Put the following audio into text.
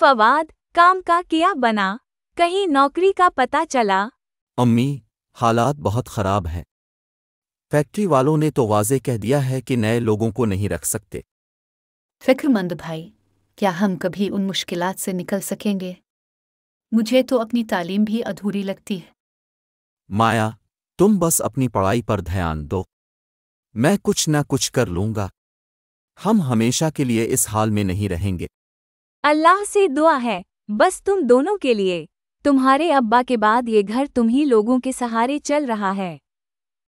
फवाद काम का किया बना कहीं नौकरी का पता चला अम्मी हालात बहुत खराब हैं फैक्ट्री वालों ने तो वाजे कह दिया है कि नए लोगों को नहीं रख सकते फिक्रमंद भाई क्या हम कभी उन मुश्किलात से निकल सकेंगे मुझे तो अपनी तालीम भी अधूरी लगती है माया तुम बस अपनी पढ़ाई पर ध्यान दो मैं कुछ न कुछ कर लूंगा हम हमेशा के लिए इस हाल में नहीं रहेंगे अल्लाह से दुआ है बस तुम दोनों के लिए तुम्हारे अब्बा के बाद ये घर तुम ही लोगों के सहारे चल रहा है